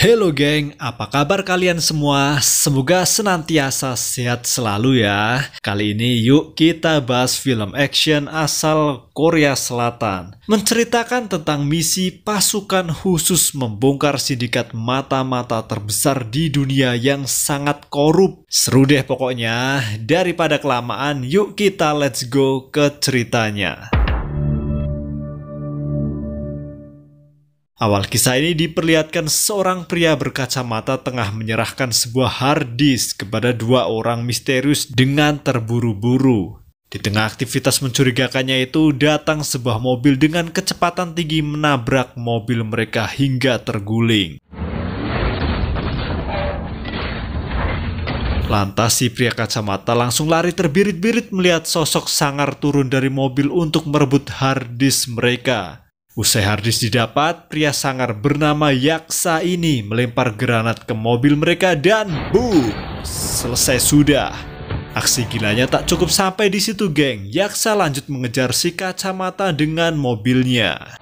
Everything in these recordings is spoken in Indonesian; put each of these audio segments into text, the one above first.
Halo geng, apa kabar kalian semua? Semoga senantiasa sehat selalu ya. Kali ini yuk kita bahas film action asal Korea Selatan. Menceritakan tentang misi pasukan khusus membongkar sindikat mata-mata terbesar di dunia yang sangat korup. Seru deh pokoknya. Daripada kelamaan, yuk kita let's go ke ceritanya. Awal kisah ini diperlihatkan seorang pria berkacamata tengah menyerahkan sebuah hard disk kepada dua orang misterius dengan terburu-buru. Di tengah aktivitas mencurigakannya itu, datang sebuah mobil dengan kecepatan tinggi menabrak mobil mereka hingga terguling. Lantas si pria kacamata langsung lari terbirit-birit melihat sosok sangar turun dari mobil untuk merebut hard disk mereka. Usai hardis didapat, pria sangar bernama Yaksa ini melempar granat ke mobil mereka dan boom, selesai sudah. Aksi gilanya tak cukup sampai di situ geng, Yaksa lanjut mengejar si kacamata dengan mobilnya.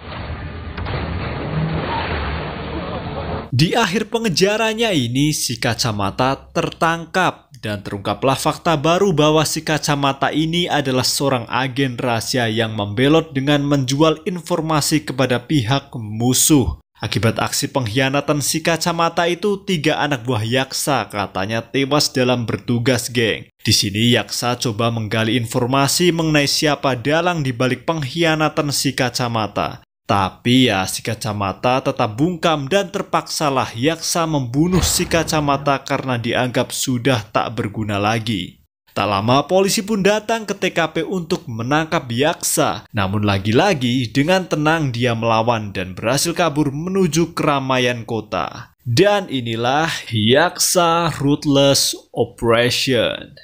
Di akhir pengejarannya ini, si kacamata tertangkap dan terungkaplah fakta baru bahwa si kacamata ini adalah seorang agen rahasia yang membelot dengan menjual informasi kepada pihak musuh. Akibat aksi pengkhianatan si kacamata itu, tiga anak buah Yaksa katanya tewas dalam bertugas geng. Di sini Yaksa coba menggali informasi mengenai siapa dalang dibalik pengkhianatan si kacamata. Tapi ya si kacamata tetap bungkam dan terpaksalah Yaksa membunuh si kacamata karena dianggap sudah tak berguna lagi. Tak lama polisi pun datang ke TKP untuk menangkap Yaksa. Namun lagi-lagi dengan tenang dia melawan dan berhasil kabur menuju keramaian kota. Dan inilah Yaksa Ruthless Operation.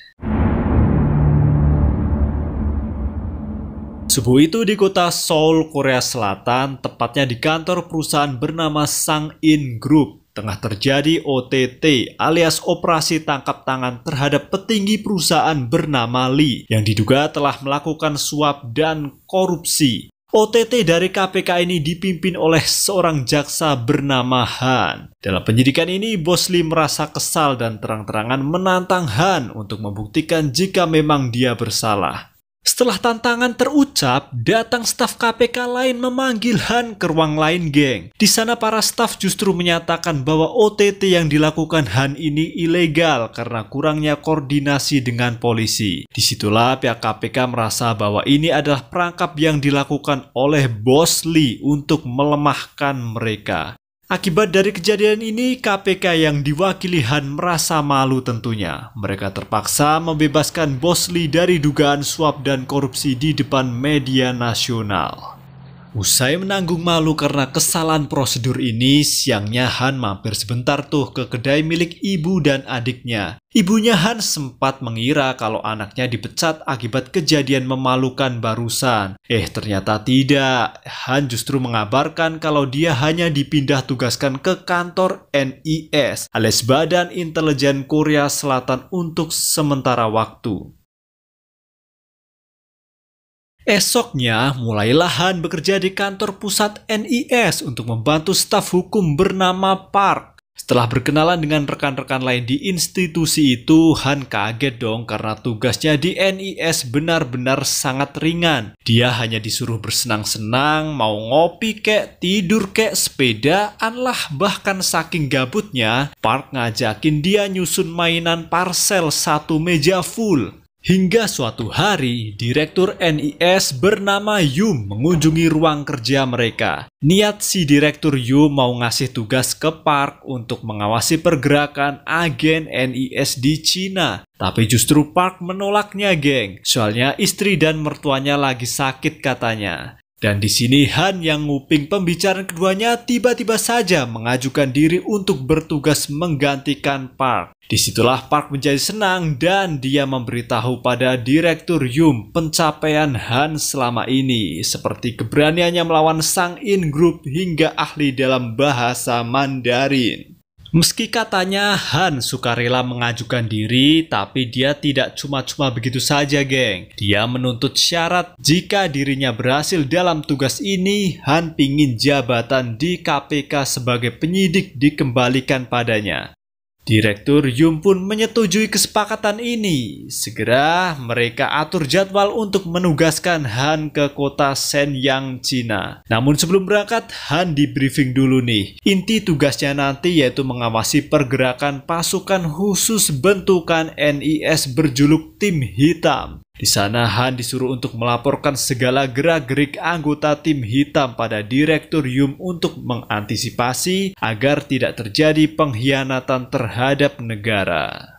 Subuh itu di kota Seoul, Korea Selatan, tepatnya di kantor perusahaan bernama Sang In Group, tengah terjadi OTT alias operasi tangkap tangan terhadap petinggi perusahaan bernama Lee yang diduga telah melakukan suap dan korupsi. OTT dari KPK ini dipimpin oleh seorang jaksa bernama Han. Dalam penyidikan ini, Bos Lee merasa kesal dan terang-terangan menantang Han untuk membuktikan jika memang dia bersalah. Setelah tantangan terucap, datang staf KPK lain memanggil Han ke ruang lain geng. Di sana para staf justru menyatakan bahwa OTT yang dilakukan Han ini ilegal karena kurangnya koordinasi dengan polisi. Disitulah pihak KPK merasa bahwa ini adalah perangkap yang dilakukan oleh Bos Lee untuk melemahkan mereka. Akibat dari kejadian ini, KPK yang diwakili Han merasa malu tentunya. Mereka terpaksa membebaskan Bosli dari dugaan suap dan korupsi di depan media nasional. Usai menanggung malu karena kesalahan prosedur ini, siangnya Han mampir sebentar tuh ke kedai milik ibu dan adiknya. Ibunya Han sempat mengira kalau anaknya dipecat akibat kejadian memalukan barusan. Eh ternyata tidak, Han justru mengabarkan kalau dia hanya dipindah tugaskan ke kantor NIS alias Badan Intelijen Korea Selatan untuk sementara waktu. Esoknya, mulailah Han bekerja di kantor pusat NIS untuk membantu staf hukum bernama Park. Setelah berkenalan dengan rekan-rekan lain di institusi itu, Han kaget dong karena tugasnya di NIS benar-benar sangat ringan. Dia hanya disuruh bersenang-senang, mau ngopi kek, tidur kek, sepedaan lah. Bahkan saking gabutnya, Park ngajakin dia nyusun mainan parsel satu meja full. Hingga suatu hari, Direktur NIS bernama Yum mengunjungi ruang kerja mereka. Niat si Direktur Yum mau ngasih tugas ke Park untuk mengawasi pergerakan agen NIS di China, Tapi justru Park menolaknya, geng. Soalnya istri dan mertuanya lagi sakit katanya. Dan di sini Han yang nguping pembicaraan keduanya tiba-tiba saja mengajukan diri untuk bertugas menggantikan Park. Disitulah Park menjadi senang dan dia memberitahu pada Direktur Yum pencapaian Han selama ini seperti keberaniannya melawan Sang In Group hingga ahli dalam bahasa Mandarin. Meski katanya Han sukarela mengajukan diri, tapi dia tidak cuma-cuma begitu saja, geng. Dia menuntut syarat jika dirinya berhasil dalam tugas ini, Han pingin jabatan di KPK sebagai penyidik dikembalikan padanya. Direktur Yum pun menyetujui kesepakatan ini. Segera mereka atur jadwal untuk menugaskan Han ke kota Shenyang, Cina. Namun sebelum berangkat, Han di briefing dulu nih. Inti tugasnya nanti yaitu mengawasi pergerakan pasukan khusus bentukan NIS berjuluk tim hitam. Di sana Han disuruh untuk melaporkan segala gerak-gerik anggota tim hitam pada Yum untuk mengantisipasi agar tidak terjadi pengkhianatan terhadap negara.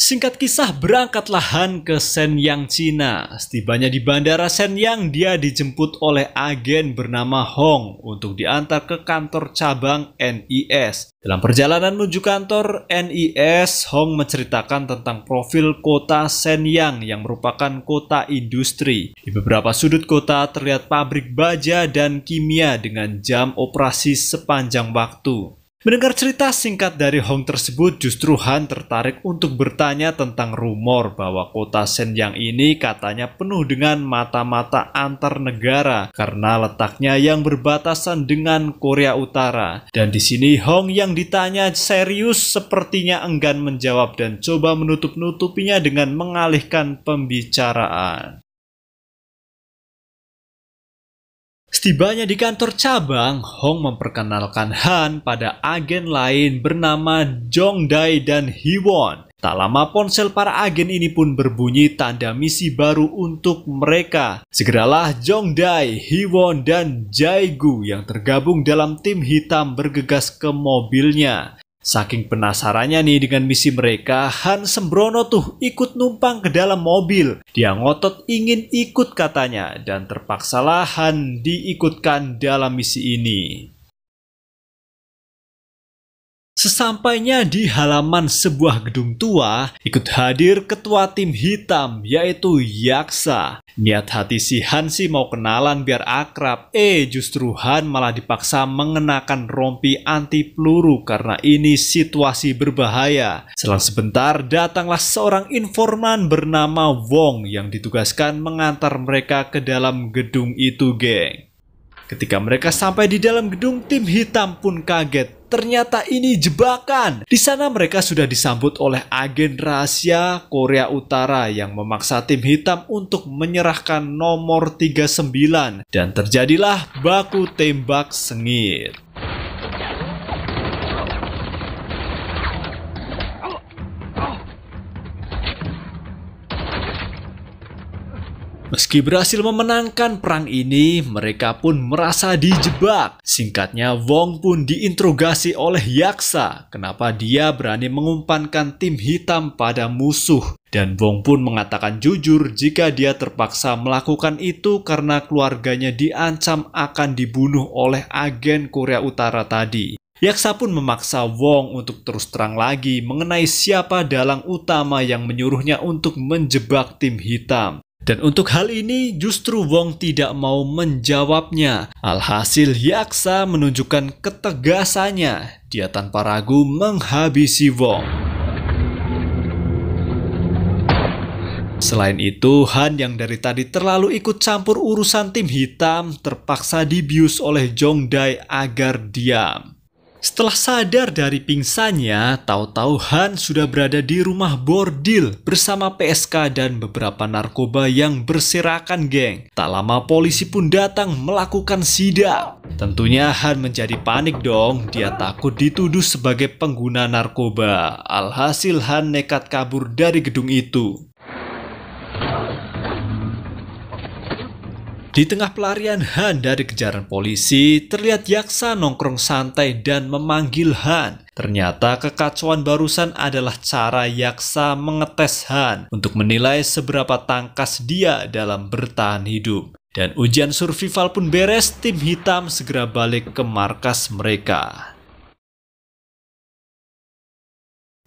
Singkat kisah, berangkatlah Han ke Shenyang, Cina. Setibanya di bandara Shenyang, dia dijemput oleh agen bernama Hong untuk diantar ke kantor cabang NIS. Dalam perjalanan menuju kantor NIS, Hong menceritakan tentang profil kota Shenyang yang merupakan kota industri. Di beberapa sudut kota terlihat pabrik baja dan kimia dengan jam operasi sepanjang waktu. Mendengar cerita singkat dari Hong tersebut, justru Han tertarik untuk bertanya tentang rumor bahwa kota Shenyang ini katanya penuh dengan mata-mata antar negara karena letaknya yang berbatasan dengan Korea Utara. Dan di sini Hong yang ditanya serius sepertinya enggan menjawab dan coba menutup-nutupinya dengan mengalihkan pembicaraan. Setibanya di kantor cabang, Hong memperkenalkan Han pada agen lain bernama Jong Dai dan won Tak lama ponsel para agen ini pun berbunyi tanda misi baru untuk mereka. Segeralah Jong Dai, won dan Jaegu yang tergabung dalam tim hitam bergegas ke mobilnya. Saking penasarannya nih dengan misi mereka, Han Sembrono tuh ikut numpang ke dalam mobil. Dia ngotot ingin ikut katanya dan terpaksalah Han diikutkan dalam misi ini. Sesampainya di halaman sebuah gedung tua, ikut hadir ketua tim hitam yaitu Yaksa. Niat hati si Hansi mau kenalan biar akrab, eh justru Han malah dipaksa mengenakan rompi anti peluru karena ini situasi berbahaya. Selang sebentar datanglah seorang informan bernama Wong yang ditugaskan mengantar mereka ke dalam gedung itu geng. Ketika mereka sampai di dalam gedung, tim hitam pun kaget. Ternyata ini jebakan. Di sana mereka sudah disambut oleh agen rahasia Korea Utara yang memaksa tim hitam untuk menyerahkan nomor 39 dan terjadilah baku tembak sengit. Meski berhasil memenangkan perang ini, mereka pun merasa dijebak. Singkatnya, Wong pun diinterogasi oleh Yaksa kenapa dia berani mengumpankan tim hitam pada musuh. Dan Wong pun mengatakan jujur jika dia terpaksa melakukan itu karena keluarganya diancam akan dibunuh oleh agen Korea Utara tadi. Yaksa pun memaksa Wong untuk terus terang lagi mengenai siapa dalang utama yang menyuruhnya untuk menjebak tim hitam. Dan untuk hal ini justru Wong tidak mau menjawabnya. Alhasil Yaksa menunjukkan ketegasannya. Dia tanpa ragu menghabisi Wong. Selain itu, Han yang dari tadi terlalu ikut campur urusan tim hitam terpaksa dibius oleh Jong Dai agar diam. Setelah sadar dari pingsannya, tahu-tahu Han sudah berada di rumah bordil bersama PSK dan beberapa narkoba yang berserakan geng. Tak lama polisi pun datang melakukan sidak. Tentunya Han menjadi panik dong, dia takut dituduh sebagai pengguna narkoba. Alhasil Han nekat kabur dari gedung itu. Di tengah pelarian Han dari kejaran polisi, terlihat Yaksa nongkrong santai dan memanggil Han. Ternyata kekacauan barusan adalah cara Yaksa mengetes Han untuk menilai seberapa tangkas dia dalam bertahan hidup. Dan ujian survival pun beres, tim hitam segera balik ke markas mereka.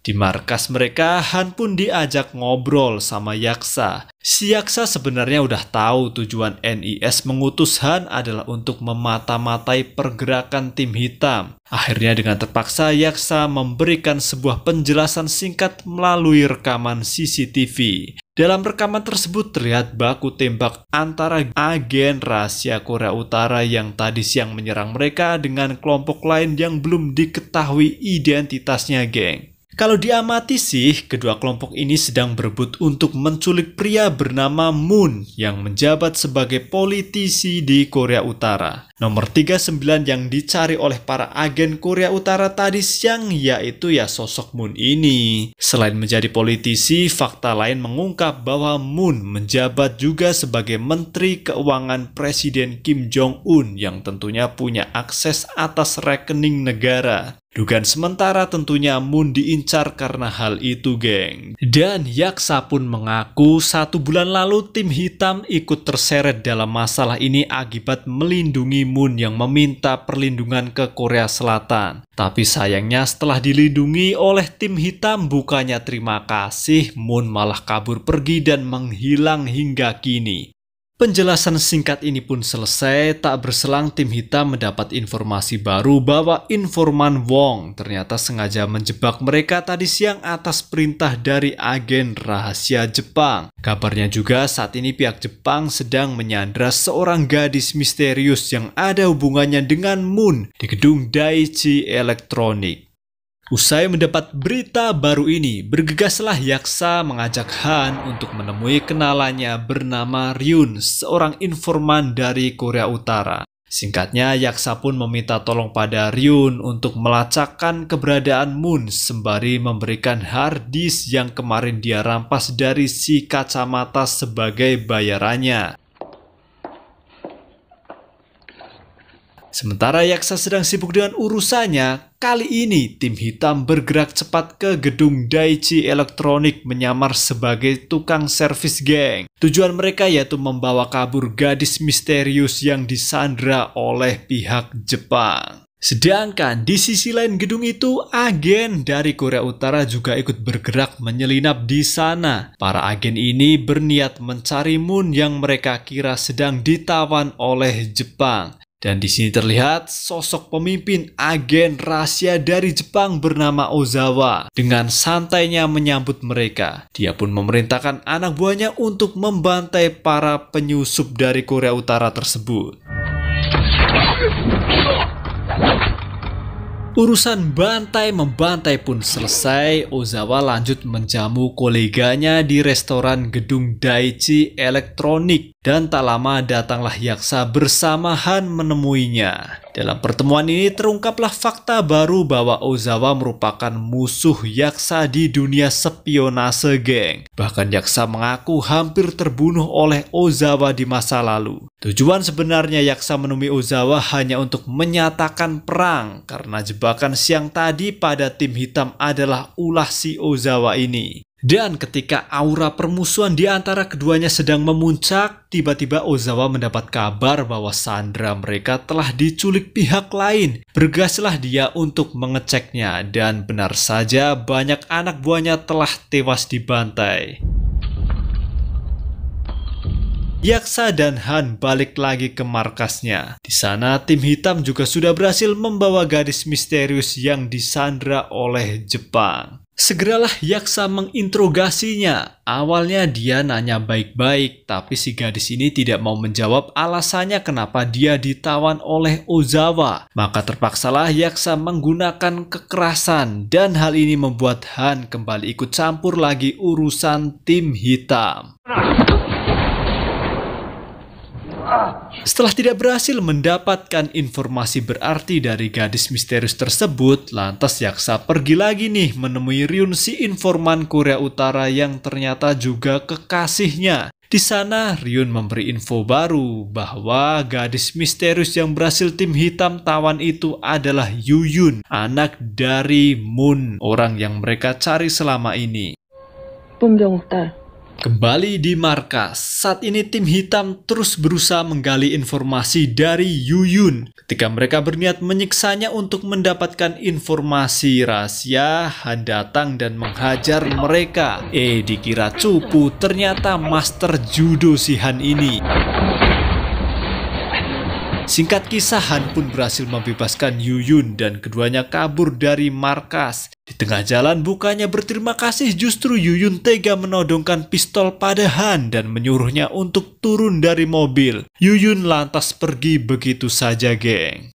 Di markas mereka, Han pun diajak ngobrol sama Yaksa. Si Yaksa sebenarnya udah tahu tujuan NIS mengutus Han adalah untuk memata-matai pergerakan tim hitam. Akhirnya dengan terpaksa Yaksa memberikan sebuah penjelasan singkat melalui rekaman CCTV. Dalam rekaman tersebut terlihat baku tembak antara agen rahasia Korea Utara yang tadi siang menyerang mereka dengan kelompok lain yang belum diketahui identitasnya, geng. Kalau diamati sih, kedua kelompok ini sedang berebut untuk menculik pria bernama Moon yang menjabat sebagai politisi di Korea Utara. Nomor 39 yang dicari oleh para agen Korea Utara tadi siang yaitu ya sosok Moon ini. Selain menjadi politisi, fakta lain mengungkap bahwa Moon menjabat juga sebagai Menteri Keuangan Presiden Kim Jong-un yang tentunya punya akses atas rekening negara. Dugaan sementara tentunya Moon diincar karena hal itu geng. Dan Yaksa pun mengaku satu bulan lalu tim hitam ikut terseret dalam masalah ini akibat melindungi Moon yang meminta perlindungan ke Korea Selatan. Tapi sayangnya setelah dilindungi oleh tim hitam bukannya terima kasih Moon malah kabur pergi dan menghilang hingga kini. Penjelasan singkat ini pun selesai, tak berselang tim hitam mendapat informasi baru bahwa informan Wong ternyata sengaja menjebak mereka tadi siang atas perintah dari agen rahasia Jepang. Kabarnya juga saat ini pihak Jepang sedang menyandra seorang gadis misterius yang ada hubungannya dengan Moon di gedung Daiichi Electronic. Usai mendapat berita baru ini, bergegaslah Yaksa mengajak Han untuk menemui kenalannya bernama Ryun, seorang informan dari Korea Utara. Singkatnya, Yaksa pun meminta tolong pada Ryun untuk melacakkan keberadaan Moon sembari memberikan hard disk yang kemarin dia rampas dari si kacamata sebagai bayarannya. Sementara Yaksa sedang sibuk dengan urusannya, kali ini tim hitam bergerak cepat ke gedung Daichi Elektronik menyamar sebagai tukang servis geng. Tujuan mereka yaitu membawa kabur gadis misterius yang disandra oleh pihak Jepang. Sedangkan di sisi lain gedung itu, agen dari Korea Utara juga ikut bergerak menyelinap di sana. Para agen ini berniat mencari Moon yang mereka kira sedang ditawan oleh Jepang. Dan di sini terlihat sosok pemimpin agen rahasia dari Jepang bernama Ozawa dengan santainya menyambut mereka. Dia pun memerintahkan anak buahnya untuk membantai para penyusup dari Korea Utara tersebut. Urusan bantai membantai pun selesai, Ozawa lanjut menjamu koleganya di restoran gedung Daichi Elektronik dan tak lama datanglah Yaksa bersama Han menemuinya. Dalam pertemuan ini terungkaplah fakta baru bahwa Ozawa merupakan musuh Yaksa di dunia spionase geng. Bahkan Yaksa mengaku hampir terbunuh oleh Ozawa di masa lalu. Tujuan sebenarnya Yaksa menemui Ozawa hanya untuk menyatakan perang karena jebakan siang tadi pada tim hitam adalah ulah si Ozawa ini. Dan ketika aura permusuhan di antara keduanya sedang memuncak, tiba-tiba Ozawa mendapat kabar bahwa Sandra mereka telah diculik pihak lain. Bergaslah dia untuk mengeceknya dan benar saja banyak anak buahnya telah tewas di dibantai. Yaksa dan Han balik lagi ke markasnya. Di sana, tim hitam juga sudah berhasil membawa gadis misterius yang disandra oleh Jepang. Segeralah Yaksa menginterogasinya. Awalnya dia nanya baik-baik, tapi si gadis ini tidak mau menjawab alasannya kenapa dia ditawan oleh Ozawa. Maka terpaksalah Yaksa menggunakan kekerasan dan hal ini membuat Han kembali ikut campur lagi urusan tim hitam. Setelah tidak berhasil mendapatkan informasi berarti dari gadis misterius tersebut, lantas Yaksa pergi lagi nih menemui Ryun si informan Korea Utara yang ternyata juga kekasihnya. Di sana, Ryun memberi info baru bahwa gadis misterius yang berhasil tim hitam tawan itu adalah Yuyun, anak dari Moon, orang yang mereka cari selama ini. Kembali di markas, saat ini tim hitam terus berusaha menggali informasi dari Yuyun. Ketika mereka berniat menyiksanya untuk mendapatkan informasi rahasia, Han datang dan menghajar mereka. Eh, dikira cupu, ternyata master judo si Han ini. Singkat kisah, Han pun berhasil membebaskan Yu Yun dan keduanya kabur dari markas. Di tengah jalan, bukannya berterima kasih, justru Yu Yun tega menodongkan pistol pada Han dan menyuruhnya untuk turun dari mobil. Yu Yun lantas pergi begitu saja, geng.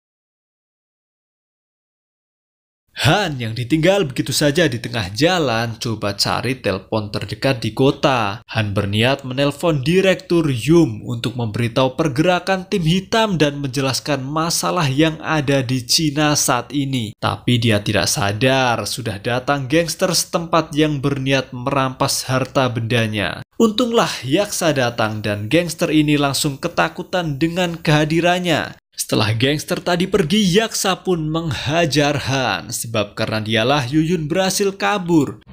Han yang ditinggal begitu saja di tengah jalan coba cari telepon terdekat di kota. Han berniat menelpon Direktur Yum untuk memberitahu pergerakan tim hitam dan menjelaskan masalah yang ada di Cina saat ini. Tapi dia tidak sadar sudah datang gangster setempat yang berniat merampas harta bendanya. Untunglah Yaksa datang dan gangster ini langsung ketakutan dengan kehadirannya. Setelah gangster tadi pergi, Yaksa pun menghajar Han sebab karena dialah Yuyun berhasil kabur.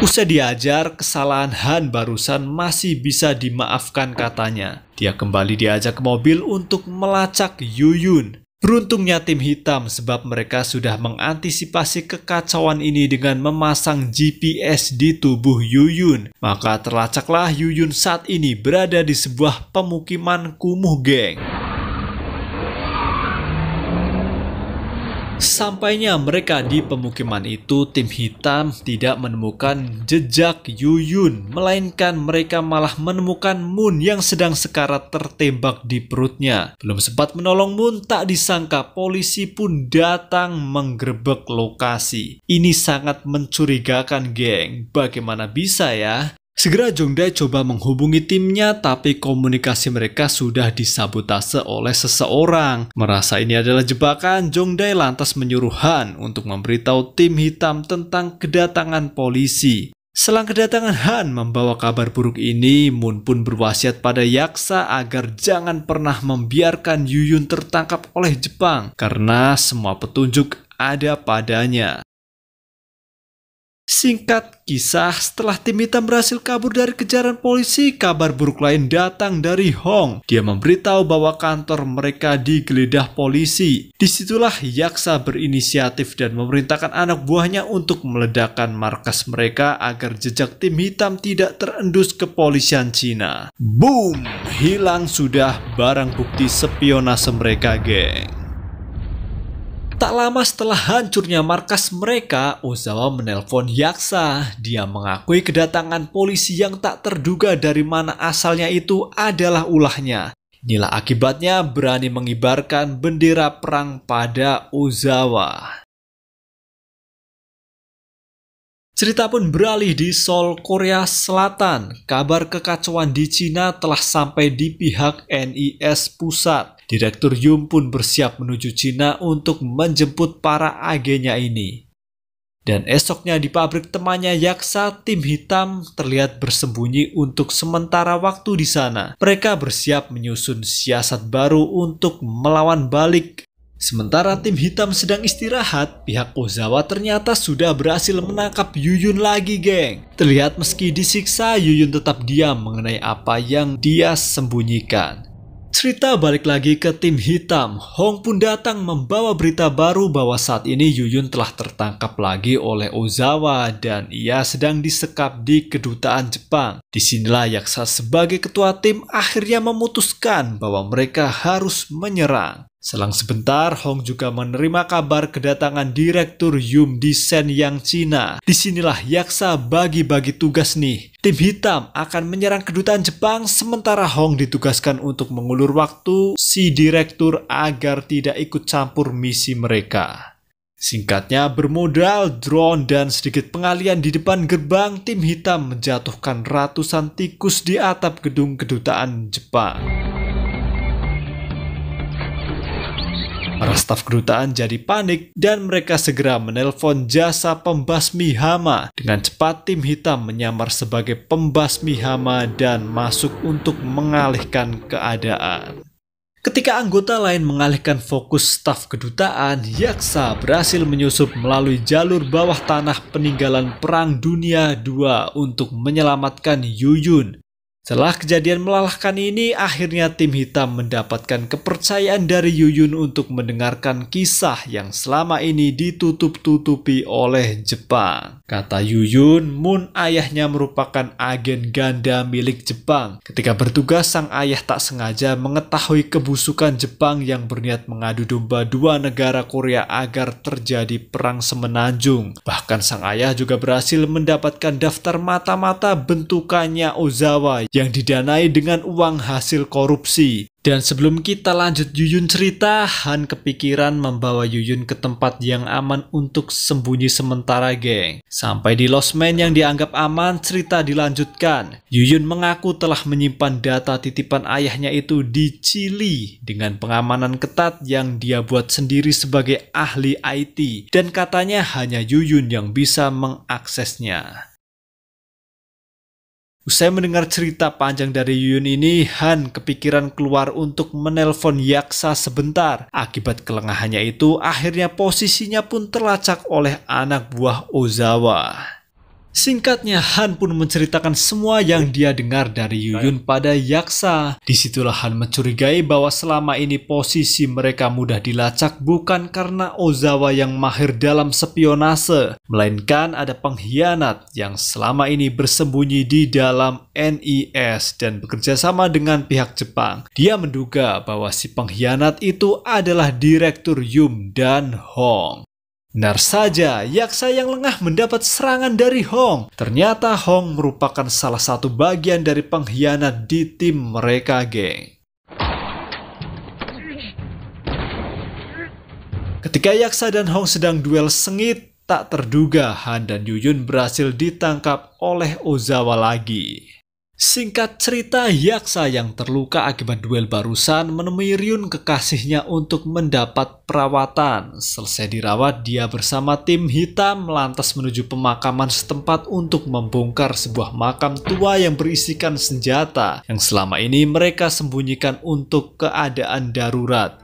Usai diajar, kesalahan Han barusan masih bisa dimaafkan katanya. Dia kembali diajak ke mobil untuk melacak Yuyun. Beruntungnya tim hitam sebab mereka sudah mengantisipasi kekacauan ini dengan memasang GPS di tubuh Yuyun. Maka terlacaklah Yuyun saat ini berada di sebuah pemukiman kumuh geng. Sampainya mereka di pemukiman itu, tim hitam tidak menemukan jejak Yuyun, melainkan mereka malah menemukan Moon yang sedang sekarat tertembak di perutnya. Belum sempat menolong Moon, tak disangka polisi pun datang menggerebek lokasi. Ini sangat mencurigakan, geng. Bagaimana bisa ya? Segera Jongdae coba menghubungi timnya tapi komunikasi mereka sudah disabotase oleh seseorang. Merasa ini adalah jebakan, Jongdae lantas menyuruh Han untuk memberitahu tim hitam tentang kedatangan polisi. Selang kedatangan Han membawa kabar buruk ini, Moon pun berwasiat pada Yaksa agar jangan pernah membiarkan Yuyun tertangkap oleh Jepang karena semua petunjuk ada padanya. Singkat kisah, setelah tim hitam berhasil kabur dari kejaran polisi, kabar buruk lain datang dari Hong. Dia memberitahu bahwa kantor mereka digeledah polisi. Disitulah Yaksa berinisiatif dan memerintahkan anak buahnya untuk meledakkan markas mereka agar jejak tim hitam tidak terendus kepolisian Cina. Boom! Hilang sudah barang bukti spionase mereka, geng. Tak lama setelah hancurnya markas mereka, Ozawa menelpon Yaksa. Dia mengakui kedatangan polisi yang tak terduga dari mana asalnya itu adalah ulahnya. Inilah akibatnya berani mengibarkan bendera perang pada Ozawa. Cerita pun beralih di Seoul, Korea Selatan. Kabar kekacauan di Cina telah sampai di pihak NIS pusat. Direktur Yum pun bersiap menuju Cina untuk menjemput para agennya ini. Dan esoknya di pabrik temannya Yaksa, tim hitam terlihat bersembunyi untuk sementara waktu di sana. Mereka bersiap menyusun siasat baru untuk melawan balik. Sementara tim hitam sedang istirahat, pihak Ozawa ternyata sudah berhasil menangkap Yuyun lagi, geng. Terlihat meski disiksa, Yuyun tetap diam mengenai apa yang dia sembunyikan. Cerita balik lagi ke tim hitam. Hong pun datang membawa berita baru bahwa saat ini Yuyun telah tertangkap lagi oleh Ozawa dan ia sedang disekap di kedutaan Jepang. Disinilah Yaksa sebagai ketua tim akhirnya memutuskan bahwa mereka harus menyerang. Selang sebentar, Hong juga menerima kabar kedatangan Direktur Yum Desain yang Cina. Disinilah Yaksa bagi-bagi tugas nih. Tim hitam akan menyerang kedutaan Jepang sementara Hong ditugaskan untuk mengulur waktu si Direktur agar tidak ikut campur misi mereka. Singkatnya, bermodal drone dan sedikit pengalian di depan gerbang, tim hitam menjatuhkan ratusan tikus di atap gedung kedutaan Jepang. Para Staf kedutaan jadi panik dan mereka segera menelpon jasa pembasmi hama. Dengan cepat tim hitam menyamar sebagai pembasmi hama dan masuk untuk mengalihkan keadaan. Ketika anggota lain mengalihkan fokus staf kedutaan, Yaksa berhasil menyusup melalui jalur bawah tanah peninggalan Perang Dunia II untuk menyelamatkan Yuyun setelah kejadian melalahkan ini, akhirnya tim hitam mendapatkan kepercayaan dari Yuyun untuk mendengarkan kisah yang selama ini ditutup-tutupi oleh Jepang. Kata Yuyun, Moon ayahnya merupakan agen ganda milik Jepang. Ketika bertugas, sang ayah tak sengaja mengetahui kebusukan Jepang yang berniat mengadu domba dua negara Korea agar terjadi perang semenanjung. Bahkan sang ayah juga berhasil mendapatkan daftar mata-mata bentukannya Ozawa yang didanai dengan uang hasil korupsi. Dan sebelum kita lanjut Yuyun cerita, Han kepikiran membawa Yuyun ke tempat yang aman untuk sembunyi sementara, geng. Sampai di Man yang dianggap aman, cerita dilanjutkan. Yuyun mengaku telah menyimpan data titipan ayahnya itu di Chili dengan pengamanan ketat yang dia buat sendiri sebagai ahli IT. Dan katanya hanya Yuyun yang bisa mengaksesnya. Usai mendengar cerita panjang dari Yuyun ini, Han kepikiran keluar untuk menelpon Yaksa sebentar. Akibat kelengahannya itu, akhirnya posisinya pun terlacak oleh anak buah Ozawa. Singkatnya, Han pun menceritakan semua yang dia dengar dari Yuyun pada Yaksa. Disitulah Han mencurigai bahwa selama ini posisi mereka mudah dilacak bukan karena Ozawa yang mahir dalam spionase, melainkan ada pengkhianat yang selama ini bersembunyi di dalam NIS dan bekerja sama dengan pihak Jepang. Dia menduga bahwa si pengkhianat itu adalah Direktur Yum dan Hong. Benar saja, Yaksa yang lengah mendapat serangan dari Hong. Ternyata Hong merupakan salah satu bagian dari pengkhianat di tim mereka, geng. Ketika Yaksa dan Hong sedang duel sengit, tak terduga Han dan Yuyun berhasil ditangkap oleh Ozawa lagi. Singkat cerita, Yaksa yang terluka akibat duel barusan menemui Ryun kekasihnya untuk mendapat perawatan. Selesai dirawat, dia bersama tim hitam lantas menuju pemakaman setempat untuk membongkar sebuah makam tua yang berisikan senjata yang selama ini mereka sembunyikan untuk keadaan darurat.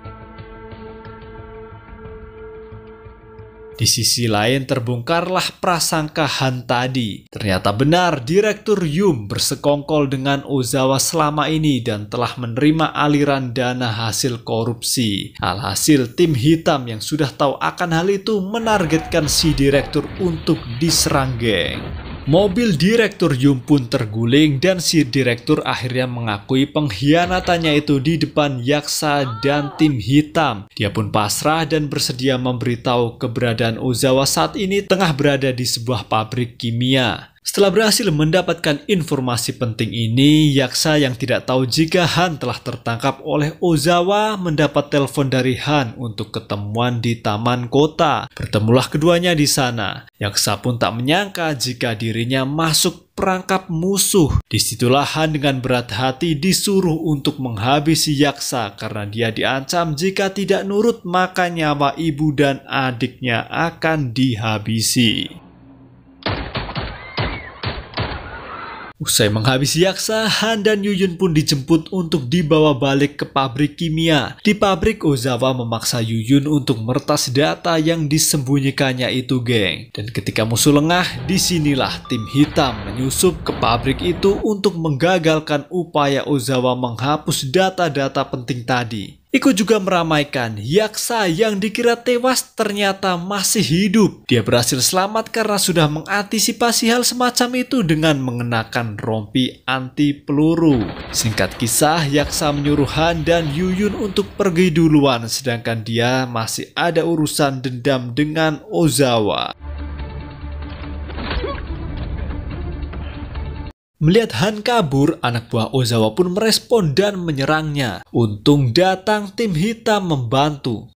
Di sisi lain terbongkarlah prasangka Han tadi. Ternyata benar Direktur Yum bersekongkol dengan Ozawa selama ini dan telah menerima aliran dana hasil korupsi. Alhasil tim hitam yang sudah tahu akan hal itu menargetkan si Direktur untuk diserang geng. Mobil direktur Yum pun terguling dan si direktur akhirnya mengakui pengkhianatannya itu di depan Yaksa dan tim hitam. Dia pun pasrah dan bersedia memberitahu keberadaan Ozawa saat ini tengah berada di sebuah pabrik kimia. Setelah berhasil mendapatkan informasi penting ini, Yaksa yang tidak tahu jika Han telah tertangkap oleh Ozawa mendapat telepon dari Han untuk ketemuan di taman kota. Bertemulah keduanya di sana. Yaksa pun tak menyangka jika dirinya masuk perangkap musuh. Disitulah Han dengan berat hati disuruh untuk menghabisi Yaksa karena dia diancam jika tidak nurut maka nyawa ibu dan adiknya akan dihabisi. Usai menghabisi yaksa, Han dan Yuyun pun dijemput untuk dibawa balik ke pabrik kimia. Di pabrik, Ozawa memaksa Yuyun untuk meretas data yang disembunyikannya itu, geng. Dan ketika musuh lengah, disinilah tim hitam menyusup ke pabrik itu untuk menggagalkan upaya Ozawa menghapus data-data penting tadi. Ikut juga meramaikan Yaksa yang dikira tewas ternyata masih hidup. Dia berhasil selamat karena sudah mengantisipasi hal semacam itu dengan mengenakan rompi anti peluru. Singkat kisah, Yaksa menyuruh Han dan Yuyun untuk pergi duluan sedangkan dia masih ada urusan dendam dengan Ozawa. Melihat Han kabur, anak buah Ozawa pun merespon dan menyerangnya. Untung datang tim hitam membantu.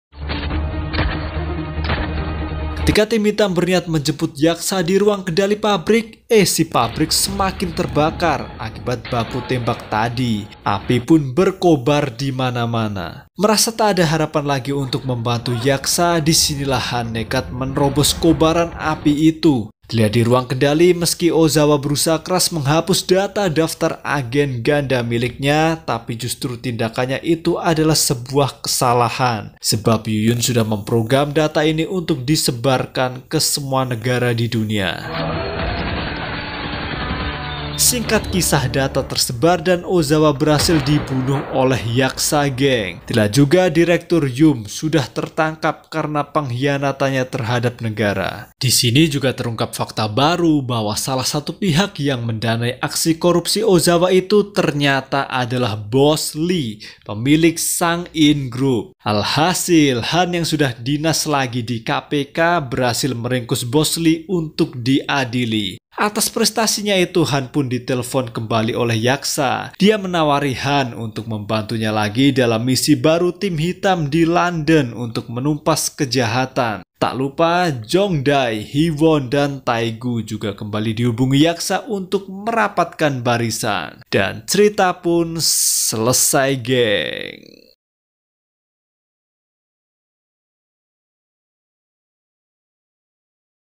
Ketika tim hitam berniat menjemput Yaksa di ruang kendali pabrik, eh si pabrik semakin terbakar akibat baku tembak tadi. Api pun berkobar di mana-mana. Merasa tak ada harapan lagi untuk membantu Yaksa, disinilah Han nekat menerobos kobaran api itu. Dilihat di ruang kendali, meski Ozawa berusaha keras menghapus data daftar agen ganda miliknya, tapi justru tindakannya itu adalah sebuah kesalahan. Sebab Yuyun sudah memprogram data ini untuk disebarkan ke semua negara di dunia. Singkat kisah data tersebar dan Ozawa berhasil dibunuh oleh Yaksa Geng. Tidak juga Direktur Yum sudah tertangkap karena pengkhianatannya terhadap negara. Di sini juga terungkap fakta baru bahwa salah satu pihak yang mendanai aksi korupsi Ozawa itu ternyata adalah Bos Lee, pemilik Sang In Group. Alhasil, Han yang sudah dinas lagi di KPK berhasil meringkus Bos Lee untuk diadili. Atas prestasinya itu Han pun ditelepon kembali oleh Yaksa. Dia menawari Han untuk membantunya lagi dalam misi baru tim hitam di London untuk menumpas kejahatan. Tak lupa Jong Hee Hiwon, dan Taigu juga kembali dihubungi Yaksa untuk merapatkan barisan. Dan cerita pun selesai geng.